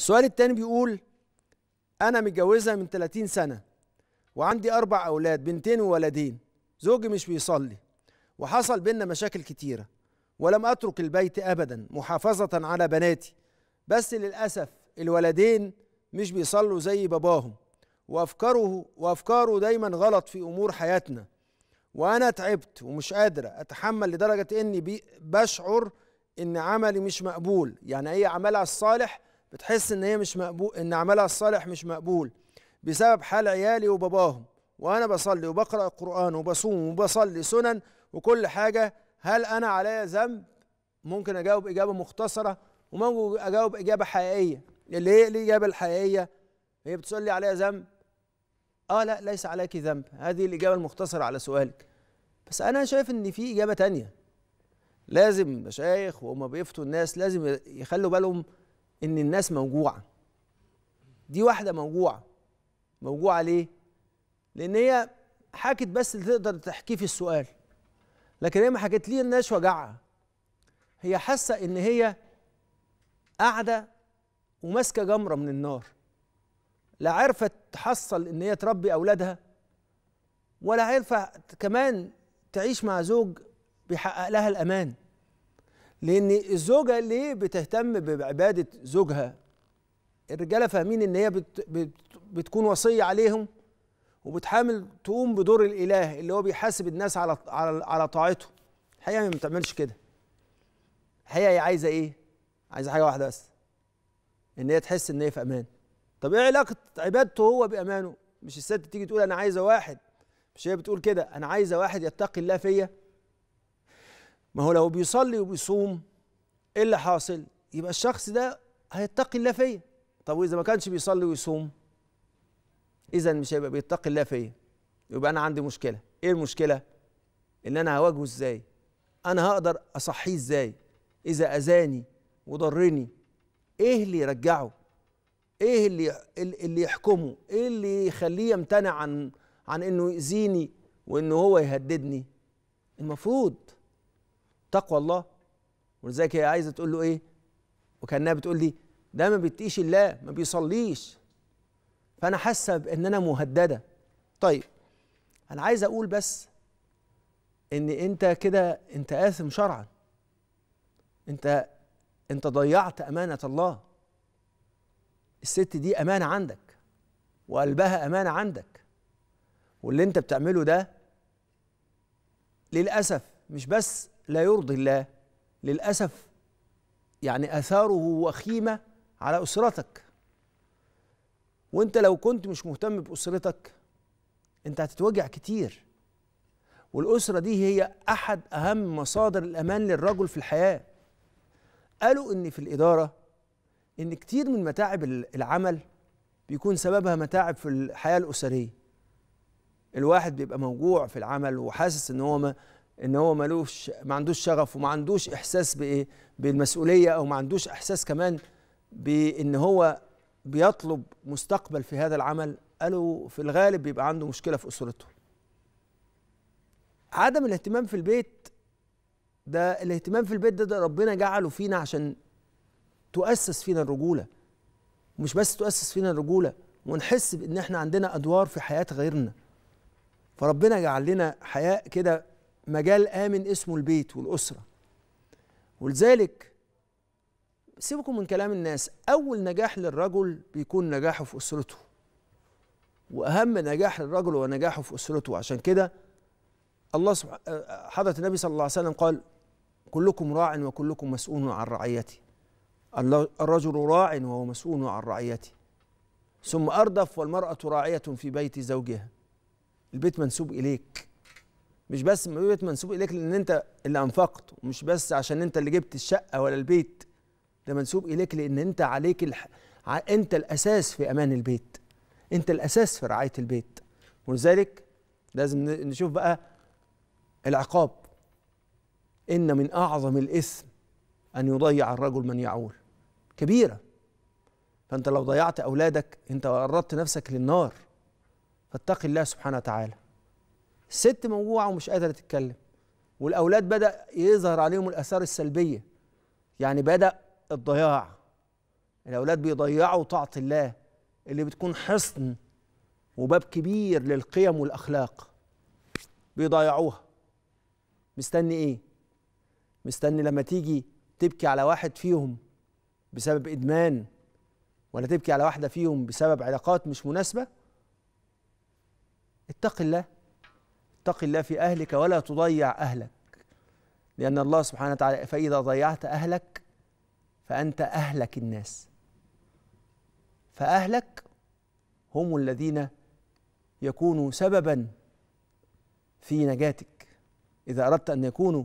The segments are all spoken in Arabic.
السؤال الثاني بيقول انا متجوزه من 30 سنه وعندي اربع اولاد بنتين وولدين زوجي مش بيصلي وحصل بينا مشاكل كتيره ولم اترك البيت ابدا محافظه على بناتي بس للاسف الولدين مش بيصلوا زي باباهم وافكاره وافكاره دايما غلط في امور حياتنا وانا تعبت ومش قادره اتحمل لدرجه اني بشعر ان عملي مش مقبول يعني اي عملها الصالح بتحس ان هي مش مقبول ان عملها الصالح مش مقبول بسبب حال عيالي وباباهم وانا بصلي وبقرا القران وبصوم وبصلي سنن وكل حاجه هل انا عليا ذنب ممكن اجاوب اجابه مختصره وممكن اجاوب اجابه حقيقيه اللي هي الاجابه الحقيقيه هي بتقول لي عليا ذنب اه لا ليس عليك ذنب هذه الاجابه المختصره على سؤالك بس انا شايف ان في اجابه تانية لازم مشايخ وهم بيفتوا الناس لازم يخلوا بالهم ان الناس موجوعه دي واحده موجوعه موجوعه ليه لان هي حكت بس اللي تقدر تحكيه في السؤال لكن هي ما حكت لي الناس وجعها هي حاسه ان هي قاعده وماسكه جمره من النار لا عرفت تحصل ان هي تربي اولادها ولا عرفت كمان تعيش مع زوج بيحقق لها الامان لان الزوجه ليه بتهتم بعباده زوجها الرجاله فاهمين ان هي بت بت بتكون وصيه عليهم وبتحامل تقوم بدور الاله اللي هو بيحاسب الناس على على على طاعته الحقيقه ما بتعملش كده الحقيقه هي عايزه ايه عايزه حاجه واحده بس ان هي تحس ان هي في امان طب ايه علاقه عبادته هو بامانه مش الست تيجي تقول انا عايزه واحد مش هي بتقول كده انا عايزه واحد يتقي الله فيا ما هو لو بيصلي وبيصوم ايه اللي حاصل يبقى الشخص ده هيتقي الله فيا طب واذا ما كانش بيصلي ويصوم اذا مش هيبقى بيتقي الله فيا يبقى انا عندي مشكله ايه المشكله ان انا هواجهه ازاي انا هقدر اصحيه ازاي اذا اذاني وضرني ايه اللي يرجعه ايه اللي اللي يحكمه ايه اللي يخليه يمتنع عن عن انه يأذيني وانه هو يهددني المفروض تقوى الله ولذلك هي عايزه تقول له ايه وكانها بتقول لي ده ما بيتقيش الله ما بيصليش فانا حاسه بان انا مهدده طيب انا عايز اقول بس ان انت كده انت اثم شرعا انت انت ضيعت امانه الله الست دي امانه عندك وقلبها امانه عندك واللي انت بتعمله ده للاسف مش بس لا يرضي الله للأسف يعني أثاره وخيمة على أسرتك وأنت لو كنت مش مهتم بأسرتك أنت هتتوجع كتير والأسرة دي هي أحد أهم مصادر الأمان للرجل في الحياة قالوا إن في الإدارة إن كتير من متاعب العمل بيكون سببها متاعب في الحياة الأسرية الواحد بيبقى موجوع في العمل وحاسس إن هو ما ان هو ملوش ما عندوش شغف وما عندوش احساس بايه بالمسؤوليه او ما عندوش احساس كمان بان هو بيطلب مستقبل في هذا العمل قالوا في الغالب بيبقى عنده مشكله في اسرته عدم الاهتمام في البيت ده الاهتمام في البيت ده, ده ربنا جعله فينا عشان تؤسس فينا الرجوله مش بس تؤسس فينا الرجوله ونحس بان احنا عندنا ادوار في حياه غيرنا فربنا جعل لنا حياه كده مجال آمن اسمه البيت والأسرة ولذلك سيبكم من كلام الناس أول نجاح للرجل بيكون نجاحه في أسرته وأهم نجاح للرجل هو نجاحه في أسرته عشان كده الله سبح... حضرة النبي صلى الله عليه وسلم قال كلكم راع وكلكم مسؤول عن رعيته الرجل راع وهو مسؤول عن رعيته ثم أردف والمرأة راعية في بيت زوجها البيت منسوب إليك مش بس مقولة منسوب اليك لان انت اللي انفقت ومش بس عشان انت اللي جبت الشقه ولا البيت ده منسوب اليك لان انت عليك الح... انت الاساس في امان البيت انت الاساس في رعايه البيت ولذلك لازم نشوف بقى العقاب ان من اعظم الاثم ان يضيع الرجل من يعول كبيره فانت لو ضيعت اولادك انت قربت نفسك للنار فاتق الله سبحانه وتعالى الست موجوعه ومش قادره تتكلم والاولاد بدا يظهر عليهم الاثار السلبيه يعني بدا الضياع الاولاد بيضيعوا طاعه الله اللي بتكون حصن وباب كبير للقيم والاخلاق بيضيعوها مستني ايه مستني لما تيجي تبكي على واحد فيهم بسبب ادمان ولا تبكي على واحده فيهم بسبب علاقات مش مناسبه اتق الله اتق الله في أهلك ولا تضيع أهلك لأن الله سبحانه وتعالى فإذا ضيعت أهلك فأنت أهلك الناس فأهلك هم الذين يكونوا سببا في نجاتك إذا أردت أن يكونوا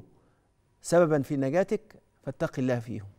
سببا في نجاتك فاتق الله فيهم